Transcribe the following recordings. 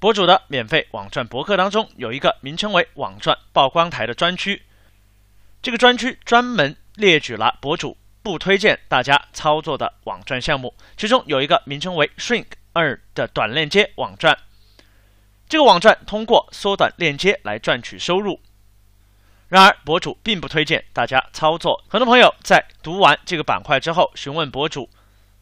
博主的免费网赚博客当中有一个名称为“网赚曝光台”的专区，这个专区专门列举了博主不推荐大家操作的网赚项目，其中有一个名称为 “Shrink 二”的短链接网赚，这个网站通过缩短链接来赚取收入，然而博主并不推荐大家操作。很多朋友在读完这个板块之后询问博主，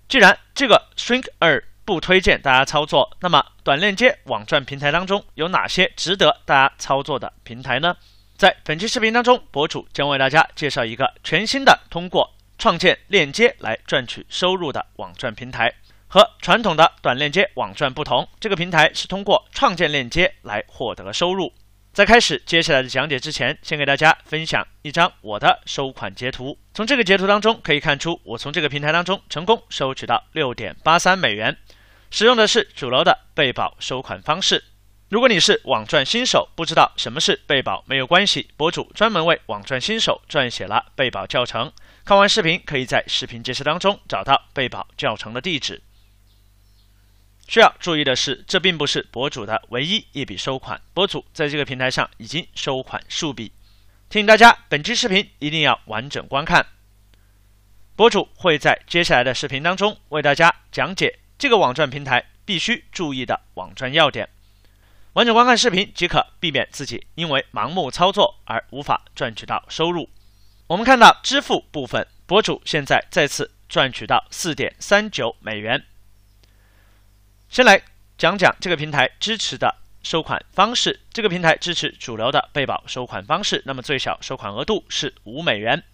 既然这个 Shrink 二。不推荐大家操作。那么，短链接网赚平台当中有哪些值得大家操作的平台呢？在本期视频当中，博主将为大家介绍一个全新的通过创建链接来赚取收入的网赚平台。和传统的短链接网赚不同，这个平台是通过创建链接来获得收入。在开始接下来的讲解之前，先给大家分享一张我的收款截图。从这个截图当中可以看出，我从这个平台当中成功收取到六点八三美元。使用的是主楼的备保收款方式。如果你是网赚新手，不知道什么是备保，没有关系，博主专门为网赚新手撰写了备保教程。看完视频，可以在视频介绍当中找到备保教程的地址。需要注意的是，这并不是博主的唯一一笔收款，博主在这个平台上已经收款数笔。请大家本期视频一定要完整观看，博主会在接下来的视频当中为大家讲解。这个网站平台必须注意的网站要点，完整观看视频即可，避免自己因为盲目操作而无法赚取到收入。我们看到支付部分，博主现在再次赚取到四点三九美元。先来讲讲这个平台支持的收款方式，这个平台支持主流的贝宝收款方式，那么最小收款额度是五美元。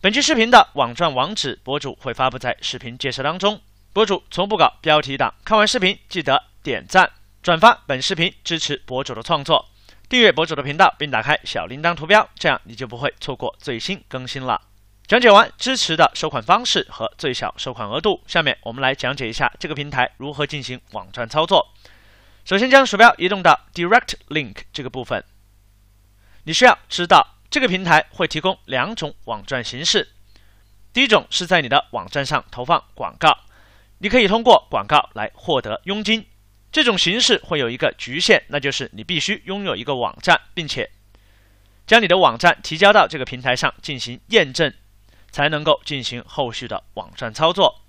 本期视频的网站网址博主会发布在视频介绍当中。博主从不搞标题党，看完视频记得点赞转发本视频，支持博主的创作，订阅博主的频道并打开小铃铛图标，这样你就不会错过最新更新了。讲解完支持的收款方式和最小收款额度，下面我们来讲解一下这个平台如何进行网站操作。首先将鼠标移动到 Direct Link 这个部分，你需要知道这个平台会提供两种网站形式，第一种是在你的网站上投放广告。你可以通过广告来获得佣金，这种形式会有一个局限，那就是你必须拥有一个网站，并且将你的网站提交到这个平台上进行验证，才能够进行后续的网站操作。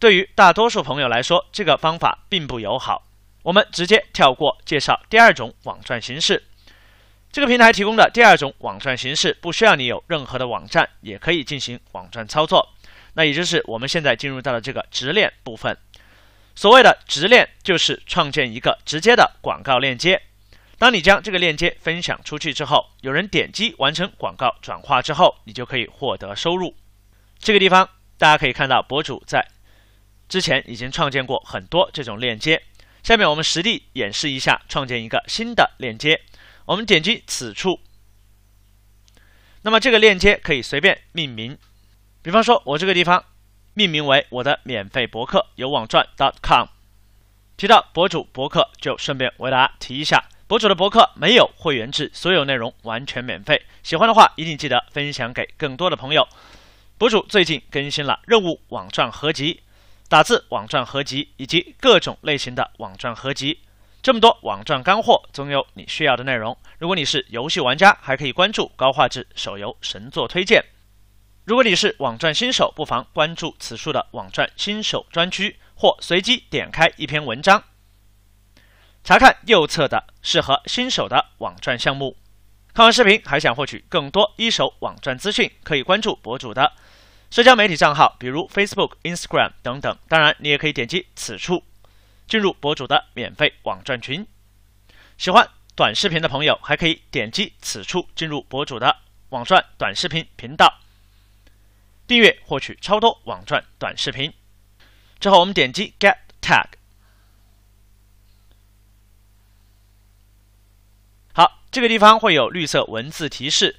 对于大多数朋友来说，这个方法并不友好。我们直接跳过介绍第二种网站形式。这个平台提供的第二种网站形式，不需要你有任何的网站，也可以进行网站操作。那也就是我们现在进入到了这个直链部分。所谓的直链，就是创建一个直接的广告链接。当你将这个链接分享出去之后，有人点击完成广告转化之后，你就可以获得收入。这个地方大家可以看到，博主在之前已经创建过很多这种链接。下面我们实地演示一下创建一个新的链接。我们点击此处，那么这个链接可以随便命名。比方说，我这个地方命名为我的免费博客有网赚 .com。提到博主博客，就顺便为大家提一下，博主的博客没有会员制，所有内容完全免费。喜欢的话，一定记得分享给更多的朋友。博主最近更新了任务网赚合集、打字网赚合集以及各种类型的网赚合集，这么多网站干货，总有你需要的内容。如果你是游戏玩家，还可以关注高画质手游神作推荐。如果你是网站新手，不妨关注此处的网站新手专区，或随机点开一篇文章，查看右侧的适合新手的网站项目。看完视频，还想获取更多一手网站资讯，可以关注博主的社交媒体账号，比如 Facebook、Instagram 等等。当然，你也可以点击此处进入博主的免费网站群。喜欢短视频的朋友，还可以点击此处进入博主的网站短视频频道。订阅获取超多网赚短视频。之后我们点击 Get Tag，好，这个地方会有绿色文字提示，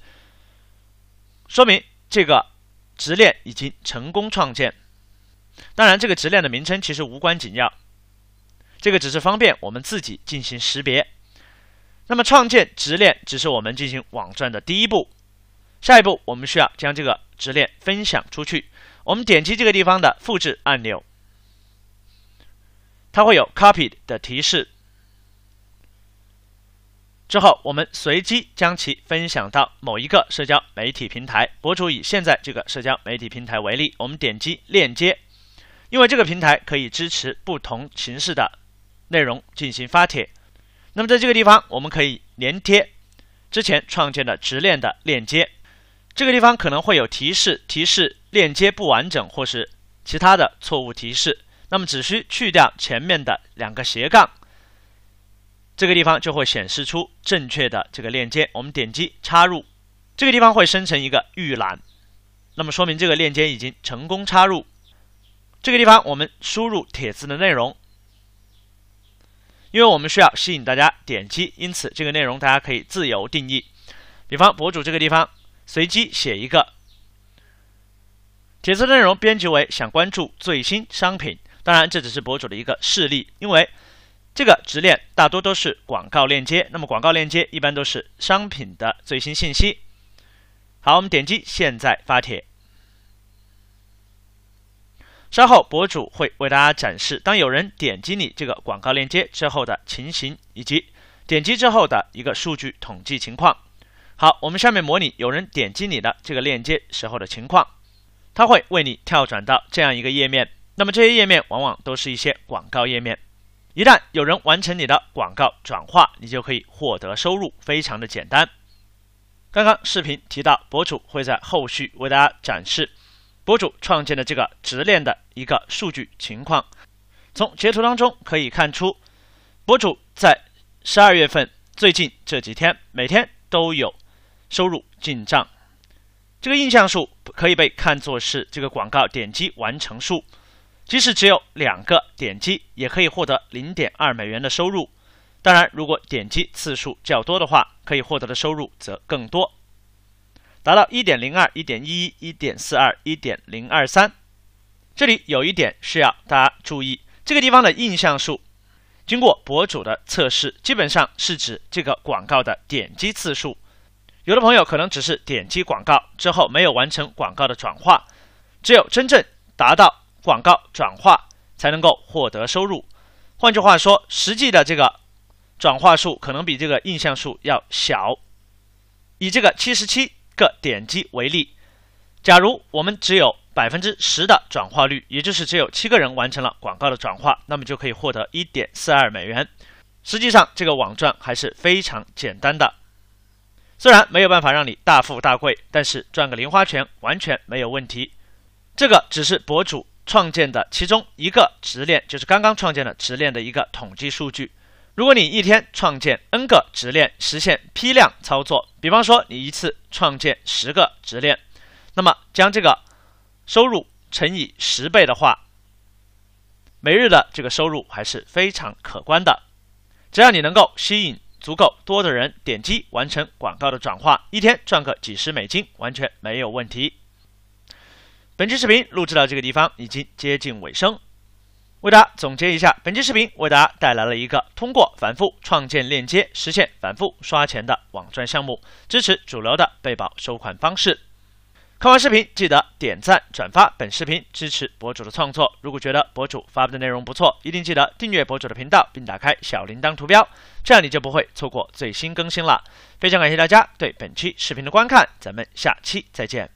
说明这个直链已经成功创建。当然，这个直链的名称其实无关紧要，这个只是方便我们自己进行识别。那么，创建直链只是我们进行网赚的第一步，下一步我们需要将这个。直链分享出去，我们点击这个地方的复制按钮，它会有 “copied” 的提示。之后，我们随机将其分享到某一个社交媒体平台。博主以现在这个社交媒体平台为例，我们点击链接，因为这个平台可以支持不同形式的内容进行发帖。那么，在这个地方，我们可以粘贴之前创建的直链的链接。这个地方可能会有提示，提示链接不完整或是其他的错误提示。那么只需去掉前面的两个斜杠，这个地方就会显示出正确的这个链接。我们点击插入，这个地方会生成一个预览，那么说明这个链接已经成功插入。这个地方我们输入帖子的内容，因为我们需要吸引大家点击，因此这个内容大家可以自由定义。比方博主这个地方。随机写一个，帖子内容编辑为“想关注最新商品”。当然，这只是博主的一个示例，因为这个直链大多都是广告链接。那么，广告链接一般都是商品的最新信息。好，我们点击“现在发帖”。稍后，博主会为大家展示，当有人点击你这个广告链接之后的情形，以及点击之后的一个数据统计情况。好，我们下面模拟有人点击你的这个链接时候的情况，它会为你跳转到这样一个页面。那么这些页面往往都是一些广告页面。一旦有人完成你的广告转化，你就可以获得收入，非常的简单。刚刚视频提到，博主会在后续为大家展示博主创建的这个直链的一个数据情况。从截图当中可以看出，博主在十二月份最近这几天，每天都有。收入进账，这个印象数可以被看作是这个广告点击完成数，即使只有两个点击，也可以获得零点二美元的收入。当然，如果点击次数较多的话，可以获得的收入则更多，达到一点零二、一点一一、一点四二、一点零二三。这里有一点是要大家注意，这个地方的印象数，经过博主的测试，基本上是指这个广告的点击次数。有的朋友可能只是点击广告之后没有完成广告的转化，只有真正达到广告转化，才能够获得收入。换句话说，实际的这个转化数可能比这个印象数要小。以这个七十七个点击为例，假如我们只有百分之十的转化率，也就是只有七个人完成了广告的转化，那么就可以获得一点四二美元。实际上，这个网站还是非常简单的。虽然没有办法让你大富大贵，但是赚个零花钱完全没有问题。这个只是博主创建的其中一个直链，就是刚刚创建的直链的一个统计数据。如果你一天创建 n 个直链，实现批量操作，比方说你一次创建十个直链，那么将这个收入乘以十倍的话，每日的这个收入还是非常可观的。只要你能够吸引。足够多的人点击完成广告的转化，一天赚个几十美金完全没有问题。本期视频录制到这个地方已经接近尾声，为大家总结一下：本期视频为大家带来了一个通过反复创建链接实现反复刷钱的网赚项目，支持主流的被保收款方式。看完视频，记得点赞转发本视频，支持博主的创作。如果觉得博主发布的内容不错，一定记得订阅博主的频道，并打开小铃铛图标，这样你就不会错过最新更新了。非常感谢大家对本期视频的观看，咱们下期再见。